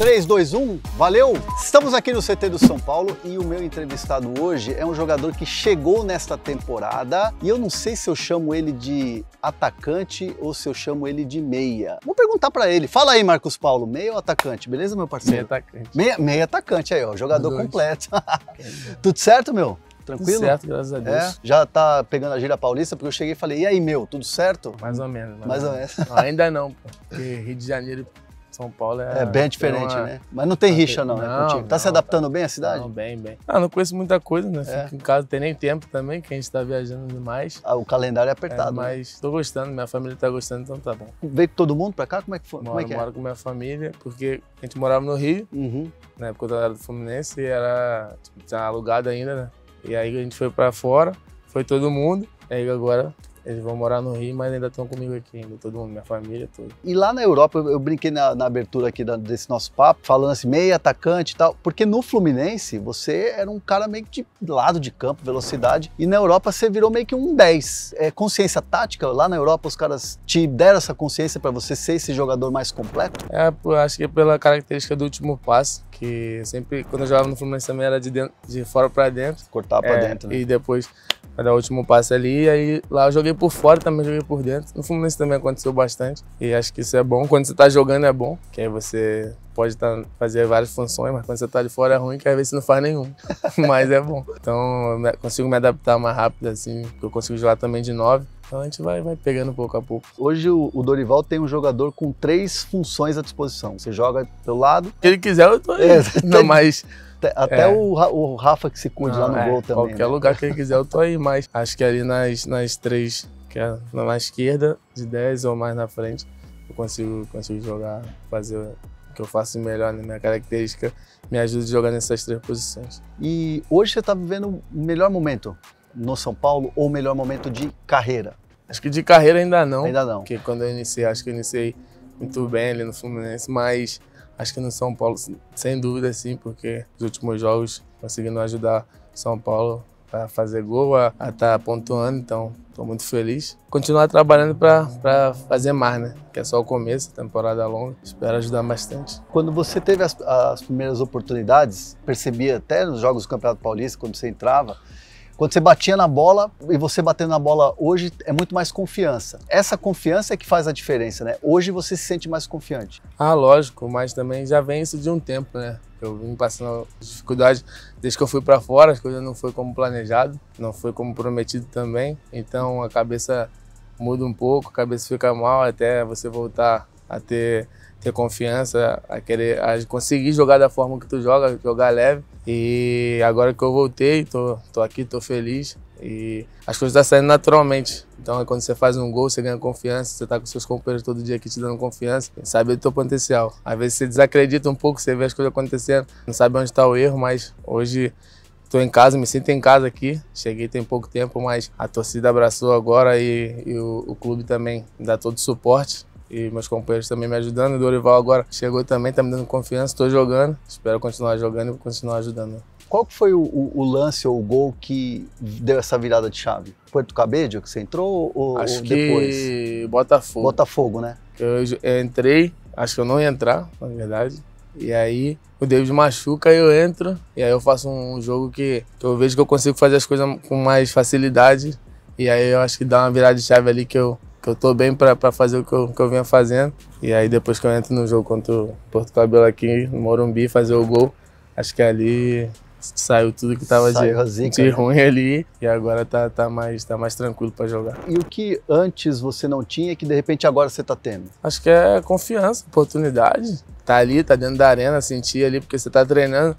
3, 2, 1, valeu! Estamos aqui no CT do São Paulo e o meu entrevistado hoje é um jogador que chegou nesta temporada e eu não sei se eu chamo ele de atacante ou se eu chamo ele de meia. Vou perguntar para ele. Fala aí, Marcos Paulo, meia ou atacante, beleza, meu parceiro? Meia atacante. Meia, meia atacante aí, ó, jogador completo. Tudo certo, meu? Tranquilo? Tudo certo, graças a é? Deus. É, já tá pegando a gira paulista, porque eu cheguei e falei, e aí, meu, tudo certo? Mais ou menos. Mais, mais ou menos. Não, ainda não, porque Rio de Janeiro são Paulo é. É bem diferente, uma... né? Mas não tem rixa, não, não né? Contigo. Tá não, se tá- adaptando tá... bem à cidade? Não, bem, bem. Ah, não conheço muita coisa, né? É. Fico em casa, tem nem tempo também, que a gente tá viajando demais. Ah, o calendário é, é apertado. É, mas né? tô gostando, minha família tá gostando, então tá bom. Veio todo mundo pra cá? Como é que foi? Moro, Como é que é? moro com minha família, porque a gente morava no Rio, uhum. na época da era do Fluminense, e era. Tipo, tinha alugado ainda, né? E aí a gente foi pra fora, foi todo mundo. E aí agora eles vão morar no Rio, mas ainda estão comigo aqui, ainda todo mundo, minha família, tudo. E lá na Europa, eu, eu brinquei na, na, abertura aqui da, desse nosso papo, falando assim, meio atacante e tal, porque no Fluminense você era um cara meio que de lado de campo, velocidade, e na Europa você virou meio que um 10. É, consciência tática, lá na Europa os caras te deram essa consciência para você ser esse jogador mais completo? É, acho que é pela característica do último passe, que sempre, quando eu jogava no Fluminense também era de, dentro, de fora para dentro. Cortar para é, dentro, né? E depois dar o último passe ali. E aí lá eu joguei por fora, também joguei por dentro. No Fluminense também aconteceu bastante. E acho que isso é bom. Quando você está jogando é bom, que aí você pode tá, fazer várias funções, mas quando você está de fora é ruim, que às vezes você não faz nenhum. mas é bom. Então eu consigo me adaptar mais rápido, assim, porque eu consigo jogar também de nove. Então a gente vai, vai pegando pouco a pouco. Hoje o, o Dorival tem um jogador com três funções à disposição. Você joga pelo lado. Se ele quiser, eu tô aí. É, não, mas até, até é. o, o Rafa que se cuide lá no ah, é, gol também. Né? Qualquer né? lugar que ele quiser, eu tô aí, mas acho que ali nas, nas três, que é na esquerda, de 10 ou mais na frente, eu consigo, consigo jogar, fazer o que eu faço melhor né? minha característica, me ajuda a jogar nessas três posições. E hoje você está vivendo o melhor momento no São Paulo ou o melhor momento de carreira? Acho que de carreira ainda não. Ainda não. Porque quando eu iniciei, acho que eu iniciei muito bem ali no Fluminense, mas Acho que no São Paulo, sem dúvida, sim, porque os últimos jogos conseguindo ajudar São Paulo a fazer gol, a estar tá pontuando, então estou muito feliz. Continuar trabalhando para fazer mais, né? Que é só o começo, temporada longa, espero ajudar bastante. Quando você teve as, as primeiras oportunidades, percebia até nos jogos do Campeonato Paulista, quando você entrava, quando você batia na bola e você batendo na bola hoje é muito mais confiança. Essa confiança é que faz a diferença, né? Hoje você se sente mais confiante. Ah, lógico, mas também já vem isso de um tempo, né? Eu vim passando dificuldades desde que eu fui para fora, as coisas não foi como planejado, não foi como prometido também. Então a cabeça muda um pouco, a cabeça fica mal até você voltar a ter ter confiança, a querer a conseguir jogar da forma que tu joga, jogar leve. E agora que eu voltei, tô, tô aqui, tô feliz. E as coisas estão tá saindo naturalmente. Então, é quando você faz um gol, você ganha confiança, você tá com seus companheiros todo dia aqui te dando confiança, sabe do teu potencial. Às vezes você desacredita um pouco, você vê as coisas acontecendo, não sabe onde está o erro, mas hoje tô em casa, me sinto em casa aqui. Cheguei tem pouco tempo, mas a torcida abraçou agora e, e o, o, clube também dá todo o suporte e meus companheiros também me ajudando. O Dorival agora chegou também, está me dando confiança, estou jogando. Espero continuar jogando e continuar ajudando. Qual que foi o, o, o, lance ou o gol que deu essa virada de chave? Porto Cabedio que você entrou ou, acho ou depois? Que Botafogo. Botafogo, né? Eu, eu entrei, acho que eu não ia entrar, na verdade. E aí o David machuca, eu entro. E aí eu faço um jogo que, que eu vejo que eu consigo fazer as coisas com mais facilidade. E aí eu acho que dá uma virada de chave ali que eu que eu tô bem para fazer o que eu, que eu, vinha fazendo. E aí depois que eu entro no jogo contra o Porto Cabelo aqui, no Morumbi, fazer o gol, acho que ali saiu tudo que tava de, zica, de, né? ruim né? ali e agora tá, tá, mais, tá mais tranquilo para jogar. E o que antes você não tinha que de repente agora você tá tendo? Acho que é confiança, oportunidade. Tá ali, tá dentro da arena, sentir ali, porque você tá treinando.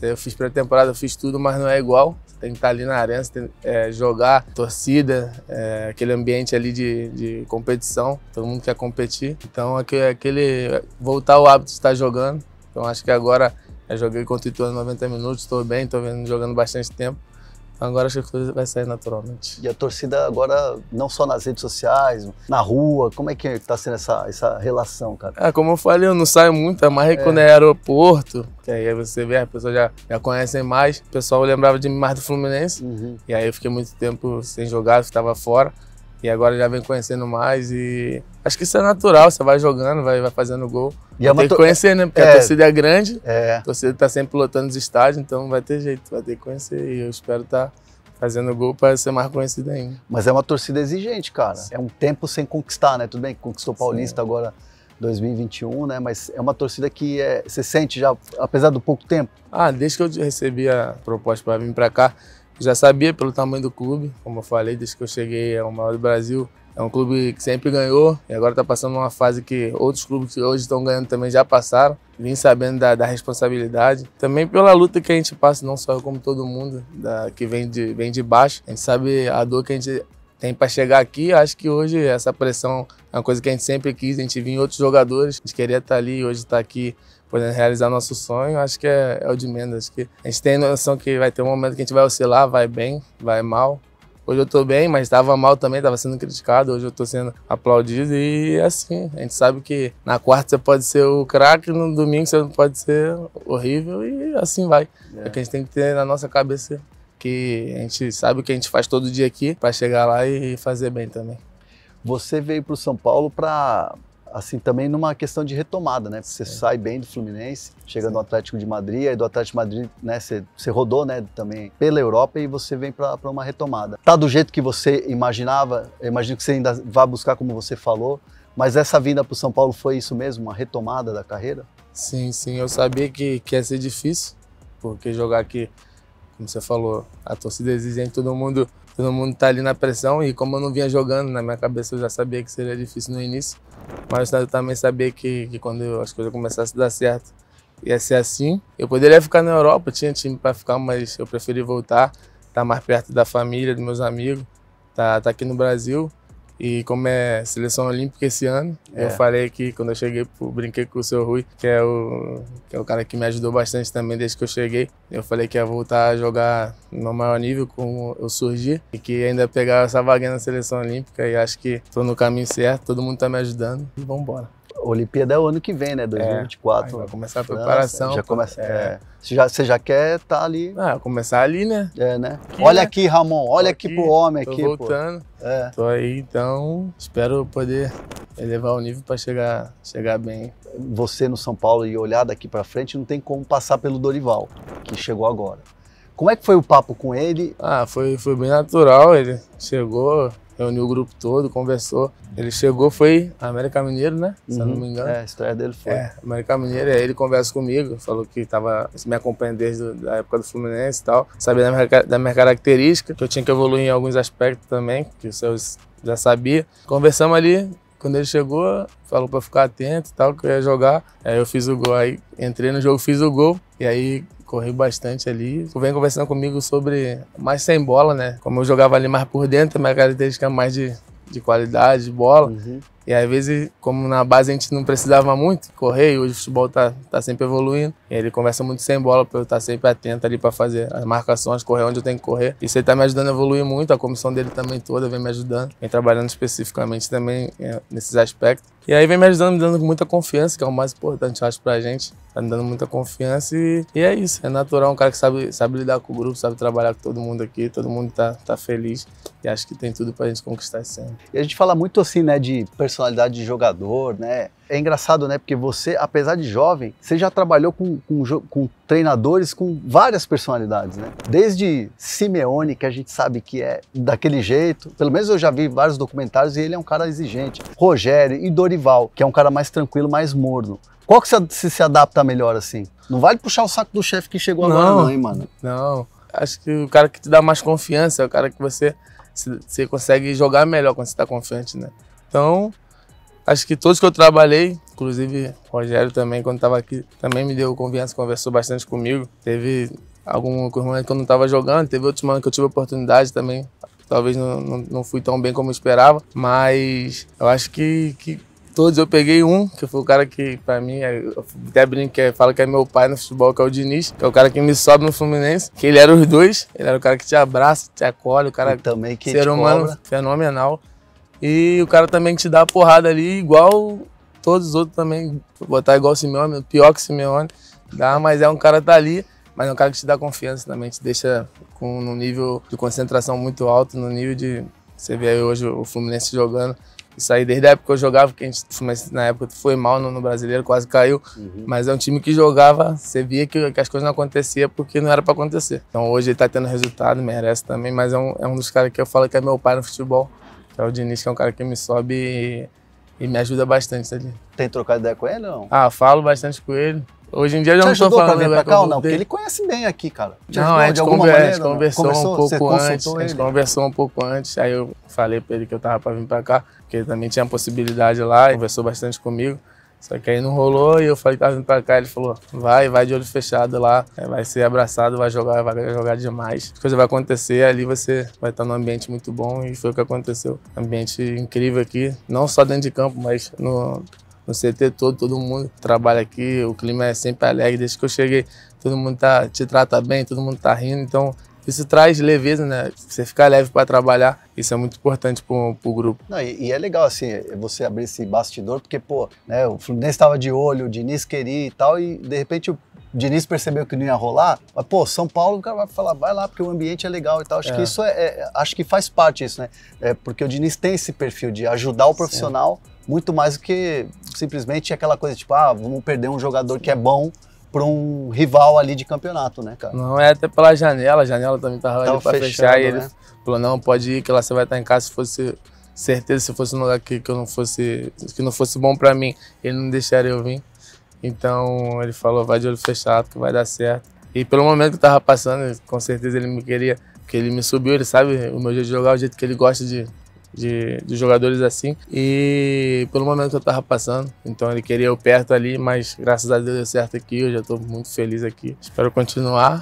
Eu fiz pré-temporada, fiz tudo, mas não é igual tem que estar tá ali na arena, tem, é, jogar, torcida, é, aquele ambiente ali de, de competição, todo mundo quer competir. Então, aquele, aquele voltar ao hábito de estar jogando. Então, acho que agora eu é, joguei contra o Ituano 90 minutos, estou bem, estou jogando bastante tempo. Agora acho que a coisa vai sair naturalmente. E a torcida agora, não só nas redes sociais, na rua, como é que está sendo essa, essa relação, cara? É, como eu falei, eu não saio muito, é mais é. quando é aeroporto, que aí você vê, as pessoas já, já conhecem mais, o pessoal lembrava de mim mais do Fluminense, uhum. e aí eu fiquei muito tempo sem jogar, estava fora. E agora já vem conhecendo mais e acho que isso é natural, você vai jogando, vai, vai fazendo gol. E é tem que conhecer, né? Porque é, a torcida é grande, é. a torcida tá sempre lotando os estádios, então vai ter jeito, vai ter que conhecer. E eu espero estar tá fazendo gol para ser mais conhecido ainda. Mas é uma torcida exigente, cara. Sim. É um tempo sem conquistar, né? Tudo bem que conquistou o Paulista Sim. agora 2021, né? Mas é uma torcida que é, você sente já, apesar do pouco tempo? Ah, desde que eu recebi a proposta para vir para cá, já sabia pelo tamanho do clube, como eu falei, desde que eu cheguei é o maior do Brasil. É um clube que sempre ganhou e agora está passando uma fase que outros clubes que hoje estão ganhando também já passaram. Vim sabendo da, da, responsabilidade. Também pela luta que a gente passa, não só eu como todo mundo da, que vem de, vem de baixo. A gente sabe a dor que a gente tem para chegar aqui. Acho que hoje essa pressão é uma coisa que a gente sempre quis. A gente viu em outros jogadores. A gente queria estar tá ali e hoje está aqui podendo realizar nosso sonho, acho que é, é o de menos. Acho que a gente tem noção que vai ter um momento que a gente vai oscilar, vai bem, vai mal. Hoje eu estou bem, mas estava mal também, estava sendo criticado. Hoje eu estou sendo aplaudido e é assim. A gente sabe que na quarta você pode ser o craque, no domingo você pode ser horrível e assim vai. É. é que a gente tem que ter na nossa cabeça que a gente sabe o que a gente faz todo dia aqui para chegar lá e fazer bem também. Você veio para o São Paulo para assim, também numa questão de retomada, né? Você Sim. sai bem do Fluminense, chega Sim. no Atlético de Madrid, aí do Atlético de Madrid, né, você, você rodou, né, também pela Europa e você vem para uma retomada. Tá do jeito que você imaginava, eu imagino que você ainda vá buscar como você falou, mas essa vinda para o São Paulo foi isso mesmo, uma retomada da carreira? Sim, sim, eu sabia que, que ia ser difícil, porque jogar aqui, como você falou, a torcida é exigente, em todo mundo todo mundo tá ali na pressão e como eu não vinha jogando, na minha cabeça eu já sabia que seria difícil no início, mas eu também sabia que, que quando as coisas começassem a dar certo, ia ser assim. Eu poderia ficar na Europa, tinha time para ficar, mas eu preferi voltar, estar tá mais perto da família, dos meus amigos, tá, tá aqui no Brasil. E como é seleção olímpica esse ano, é. eu falei que quando eu cheguei, brinquei com o seu Rui, que é, o, que é o cara que me ajudou bastante também desde que eu cheguei. Eu falei que ia voltar a jogar no maior nível como eu surgi e que ainda pegar essa vaga na seleção olímpica. E acho que estou no caminho certo, todo mundo está me ajudando e vamos embora. Olimpíada é o ano que vem, né? 2024. É, vai começar a preparação. Já começa, é. é. Você, já, você já quer estar tá ali. Ah, começar ali, né? É, né? Aqui, olha né? aqui, Ramon, olha aqui, aqui, pro homem tô aqui. Tô voltando. Pô. É. Tô aí, então espero poder elevar o nível para chegar, chegar bem. Você no São Paulo e olhar daqui para frente não tem como passar pelo Dorival, que chegou agora. Como é que foi o papo com ele? Ah, foi, foi bem natural. Ele chegou, reuniu o grupo todo, conversou. Ele chegou, foi América Mineiro, né? Se eu não me uhum. engano. É, a história dele foi. É, América Mineiro, aí ele conversa comigo, falou que tava me acompanhando desde a época do Fluminense e tal. Sabia da minha, da minha característica, que eu tinha que evoluir em alguns aspectos também, que o seu já sabia. Conversamos ali, quando ele chegou, falou para ficar atento e tal, que eu ia jogar. Aí eu fiz o gol. Aí entrei no jogo, fiz o gol. E aí corri bastante ali. Vem conversando comigo sobre mais sem bola, né? Como eu jogava ali mais por dentro, minha característica é mais de, de qualidade, de bola. Uhum. E às vezes, como na base a gente não precisava muito correr, e hoje o futebol tá, tá sempre evoluindo, ele conversa muito sem bola para eu estar sempre atento ali para fazer as marcações, correr onde eu tenho que correr. Isso ele tá me ajudando a evoluir muito, a comissão dele também toda vem me ajudando, vem trabalhando especificamente também é, nesses aspectos. E aí vem me ajudando, me dando muita confiança, que é o mais importante, eu acho, pra gente. Tá me dando muita confiança e, e é isso. É natural, um cara que sabe, sabe lidar com o grupo, sabe trabalhar com todo mundo aqui, todo mundo tá, tá feliz e acho que tem tudo pra gente conquistar esse ano. E a gente fala muito assim, né, de personalidade personalidade de jogador, né? É engraçado, né? Porque você, apesar de jovem, você já trabalhou com, com, com treinadores com várias personalidades, né? Desde Simeone, que a gente sabe que é daquele jeito, pelo menos eu já vi vários documentários e ele é um cara exigente. Rogério e Dorival, que é um cara mais tranquilo, mais morno. Qual que se, se adapta melhor assim? Não vale puxar o saco do chefe que chegou não, agora, não, hein, mano? Não. Acho que o cara que te dá mais confiança é o cara que você, você consegue jogar melhor quando você está confiante, né? Então, Acho que todos que eu trabalhei, inclusive o Rogério também, quando estava aqui, também me deu confiança, conversou bastante comigo. Teve alguns momentos que eu não estava jogando, teve outros momentos que eu tive oportunidade também. Talvez não, não, não, fui tão bem como eu esperava, mas eu acho que, que todos. Eu peguei um, que foi o cara que, para mim, é, eu até brinco que é, fala que é meu pai no futebol, que é o Diniz, que é o cara que me sobe no Fluminense, que ele era os dois. Ele era o cara que te abraça, te acolhe, o cara. E também que ser humano cobra. fenomenal. E o cara também que te dá a porrada ali, igual todos os outros também. Botar igual o Simeone, pior que o Simeone. Dá, mas é um cara que tá ali, mas é um cara que te dá confiança também, te deixa com um nível de concentração muito alto, no nível de. Você vê aí hoje o Fluminense jogando. Isso aí, desde a época que eu jogava, porque a gente, mas na época foi mal no, no brasileiro, quase caiu. Uhum. Mas é um time que jogava, você via que, que as coisas não aconteciam porque não era para acontecer. Então hoje ele tá tendo resultado, merece também, mas é um, é um dos caras que eu falo que é meu pai no futebol. É o Diniz, que é um cara que me sobe e, e me ajuda bastante ali. Tem trocado ideia com ele não? Ah, falo bastante com ele. Hoje em dia eu já não estou falando... Você ajudou pra vir pra cá ou não? Porque ele conhece bem aqui, cara. Te não, a gente, conver maneira, a gente conversou Conversou? um pouco antes. A gente ele? conversou um pouco antes. Aí eu falei para ele que eu tava para vir para cá, porque ele também tinha possibilidade lá. Conversou bastante comigo. Só que aí não rolou e eu falei que tá tava vindo pra cá. Ele falou: vai, vai de olho fechado lá, é, vai ser abraçado, vai jogar, vai jogar demais. As coisas vão acontecer, ali você vai estar num ambiente muito bom e foi o que aconteceu. Ambiente incrível aqui, não só dentro de campo, mas no, no CT todo, todo mundo trabalha aqui, o clima é sempre alegre. Desde que eu cheguei, todo mundo tá, te trata bem, todo mundo tá rindo, então isso traz leveza, né? Você ficar leve para trabalhar, isso é muito importante para o grupo. Não, e, e, é legal, assim, você abrir esse bastidor, porque, pô, né, o Fluminense estava de olho, o Diniz queria e tal, e de repente o Diniz percebeu que não ia rolar, mas, pô, São Paulo, o cara vai falar, vai lá, porque o ambiente é legal e tal. Acho é. que isso é, é, acho que faz parte disso, né? É porque o Diniz tem esse perfil de ajudar o profissional Sim. muito mais do que simplesmente aquela coisa tipo, ah, vamos perder um jogador que é bom para um rival ali de campeonato, né, cara? Não, é até pela janela, a janela também tava, tava ali para fechar e ele né? falou, não, pode ir que lá você vai estar em casa se fosse certeza se fosse um lugar que, que eu não fosse que não fosse bom para mim, ele não deixaria eu vir. Então ele falou, vai de olho fechado que vai dar certo. E pelo momento que eu tava passando, com certeza ele me queria, porque ele me subiu, ele sabe o meu jeito de jogar, o jeito que ele gosta de, de, de jogadores assim. E pelo momento que eu estava passando, então ele queria eu perto ali, mas graças a Deus deu certo aqui. Eu já estou muito feliz aqui. Espero continuar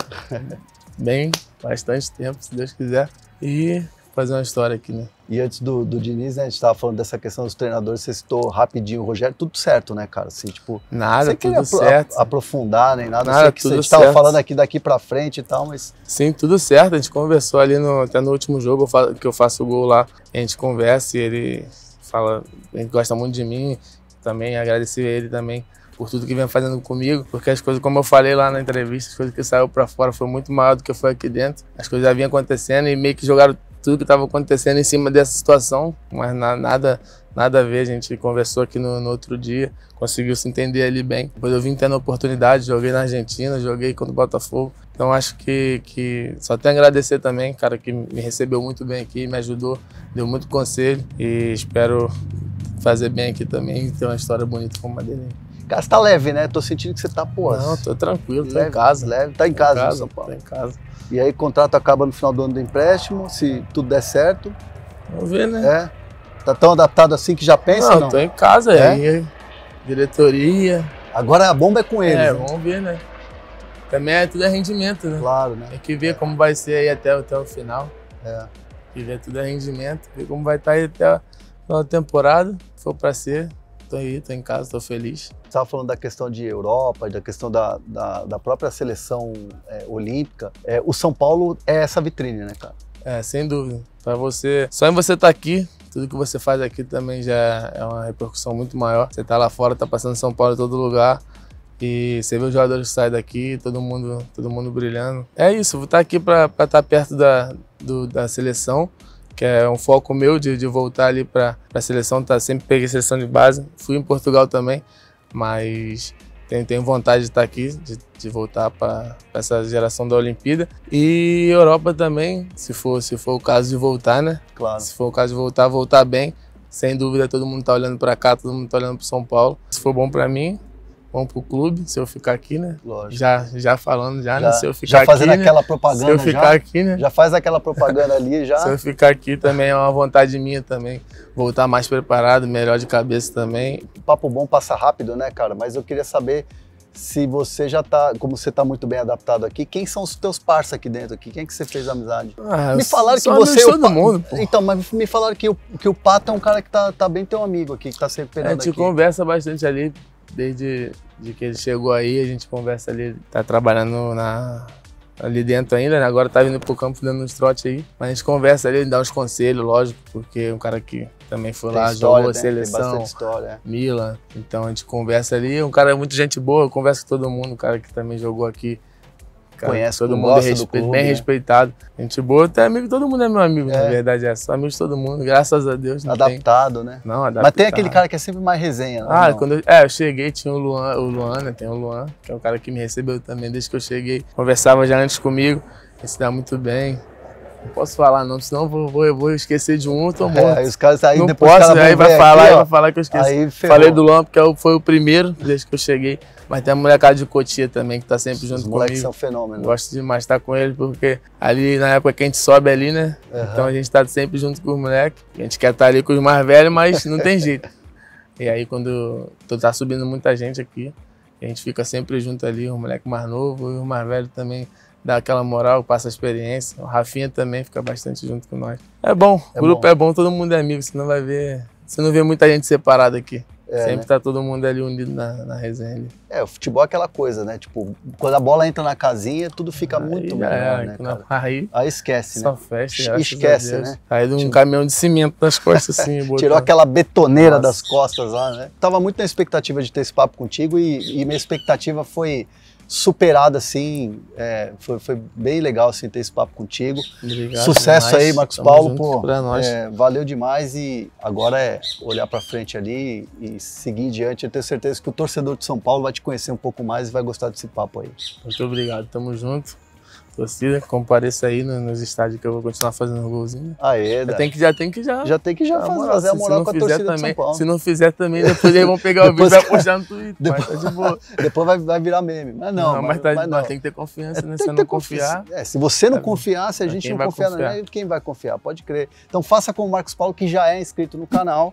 bem, bastante tempo, se Deus quiser. E fazer uma história aqui, né? E antes do, do Diniz, né, a gente estava falando dessa questão dos treinadores, você citou rapidinho o Rogério, tudo certo, né, cara? Assim, tipo, nada, tudo certo. aprofundar, nem nada, nada sei que tudo você estava falando aqui daqui para frente e tal, mas... Sim, tudo certo, a gente conversou ali, no, até no último jogo que eu faço o gol lá, a gente conversa e ele fala, ele gosta muito de mim, também agradecer ele também por tudo que vem fazendo comigo, porque as coisas, como eu falei lá na entrevista, as coisas que saiu para fora foi muito maior do que foi aqui dentro. As coisas já vinham acontecendo e meio que jogaram tudo que estava acontecendo em cima dessa situação, mas na, nada nada a ver, a gente conversou aqui no, no, outro dia, conseguiu se entender ali bem. Depois eu vim tendo oportunidade, joguei na Argentina, joguei contra o Botafogo, então acho que, que só tenho a agradecer também, cara, que me recebeu muito bem aqui, me ajudou, deu muito conselho e espero fazer bem aqui também e ter uma história bonita como a dele casa tá leve, né? Tô sentindo que você tá, pô. Não, tô tranquilo, leve, em casa. Leve, tá em casa, em casa São Paulo. Tá em casa. E aí o contrato acaba no final do ano do empréstimo, se tudo der certo. Vamos ver, né? É. Tá tão adaptado assim que já pensa? Não, não? tô em casa, é. aí, diretoria. Agora a bomba é com é, eles. É, né? vamos ver, né? Também é tudo é rendimento, né? Claro, né? Tem que ver é. como vai ser aí até, até o final. É. Tem que ver tudo é rendimento, ver como vai estar tá aí até a temporada, se for pra ser tô aí, tô em casa, tô feliz. Você estava falando da questão de Europa, da questão da, da, da própria seleção é, olímpica. É, o São Paulo é essa vitrine, né, cara? É, sem dúvida. Para você, só em você estar tá aqui, tudo que você faz aqui também já é uma repercussão muito maior. Você tá lá fora, tá passando São Paulo em todo lugar. E você vê os jogadores que saem daqui, todo mundo, todo mundo brilhando. É isso, vou estar tá aqui para estar tá perto da, do, da seleção, que é um foco meu de, de voltar ali para a seleção, tá sempre peguei seleção de base, fui em Portugal também, mas tenho, tenho vontade de estar tá aqui, de, de voltar para essa geração da Olimpíada. E Europa também, se for, se for o caso de voltar, né? Claro. Se for o caso de voltar, voltar bem. Sem dúvida, todo mundo está olhando para cá, todo mundo está olhando para São Paulo. Se for bom para mim, vão pro clube, se eu ficar aqui, né? Lógico. Já, já falando, já, né? já né? Se eu ficar já fazendo aqui, aquela né? propaganda. Se eu ficar já, aqui, né? Já faz aquela propaganda ali, já. se eu ficar aqui também é uma vontade minha também. Voltar mais preparado, melhor de cabeça também. Papo bom passa rápido, né, cara? Mas eu queria saber se você já tá, como você tá muito bem adaptado aqui, quem são os teus parceiros aqui dentro aqui? Quem é que você fez amizade? Ah, me falaram que você é o todo mundo, pô. Então, mas me falaram que o, que o Pato é um cara que tá, tá bem teu amigo aqui, que tá se recuperando aqui. A gente aqui. conversa bastante ali, desde de que ele chegou aí, a gente conversa ali, tá trabalhando na, ali dentro ainda, né? agora tá vindo pro campo dando uns trotes aí. Mas a gente conversa ali, dá uns conselhos, lógico, porque é um cara que também foi tem lá, história, jogou a né? seleção, história, é. Mila. Então a gente conversa ali, um cara é muito gente boa, eu converso com todo mundo, um cara que também jogou aqui Cara, Conhece, todo mundo é respeito, clube, bem é. Né? respeitado. Gente boa, até amigo, todo mundo é meu amigo, é. na é verdade, é. Só amigo de todo mundo, graças a Deus. adaptado, tem. né? Não, adaptado. Mas tem aquele cara que é sempre mais resenha, né, Ah, não? quando eu, é, eu cheguei, tinha o Luan, o Luana, tem o Luan, que é o cara que me recebeu também desde que eu cheguei. Conversava já antes comigo, ele se dá muito bem. Não posso falar não, senão vou, vou, vou esquecer de um, eu tô é, morto. É, os caras aí não depois posso, né? aí vai falar, aqui, aí vai falar que eu esqueci. Aí, Falei do Luan porque foi o primeiro desde que eu cheguei. Mas tem a molecada de Cotia também, que tá sempre junto Os comigo. são fenômeno. Gosto demais estar com ele, porque ali na época que a gente sobe ali, né? Uhum. Então a gente tá sempre junto com os moleques. A gente quer estar tá ali com os mais velhos, mas não tem jeito. e aí quando tá subindo muita gente aqui, a gente fica sempre junto ali, o moleque mais novo e o mais velho também dá aquela moral, passa a experiência. O Rafinha também fica bastante junto com nós. É bom, é o grupo bom. é bom, todo mundo é amigo, você não vai ver. Você não vê muita gente separada aqui. É, Sempre né? tá todo mundo ali unido na, na resenha. É, o futebol é aquela coisa, né? Tipo, quando a bola entra na casinha, tudo fica aí, muito melhor, é, né? Cara? Aí, aí esquece, né? Só festa, Esquece, né? Aí de um tipo... caminhão de cimento nas costas, assim. Tirou aquela betoneira Nossa. das costas lá, né? Tava muito na expectativa de ter esse papo contigo e, e minha expectativa foi superado assim. É, foi, foi, bem legal assim, ter esse papo contigo. Obrigado Sucesso demais. aí, Marcos Tamo Paulo. Pô, é, valeu demais e agora é olhar para frente ali e seguir em diante. Eu tenho certeza que o torcedor de São Paulo vai te conhecer um pouco mais e vai gostar desse papo aí. Muito obrigado, tamo junto torcida, compareça aí nos estádios que eu vou continuar fazendo golzinho. já tem que já tem que já. Já tem que já fazer, fazer a moral com a torcida também, São Paulo. Se não fizer também, depois eles vão pegar o vídeo e vai postar no Twitter. Depois, mas tá de boa. depois vai, vai virar meme. Mas não, não mas, mas, tá, mas não. tem que ter confiança, é, né? Se não confiar. É, se você não tá confiar, se a gente não confiar, é confiar. quem vai confiar? Pode crer. Então faça com o Marcos Paulo, que já é inscrito no canal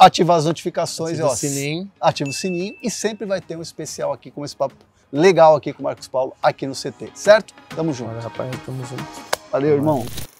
ativar as notificações, ativa ó, o sininho. ativa o sininho e sempre vai ter um especial aqui com esse papo legal aqui com o Marcos Paulo, aqui no CT, certo? Tamo junto. rapaz, tamo junto. Valeu, Valeu irmão.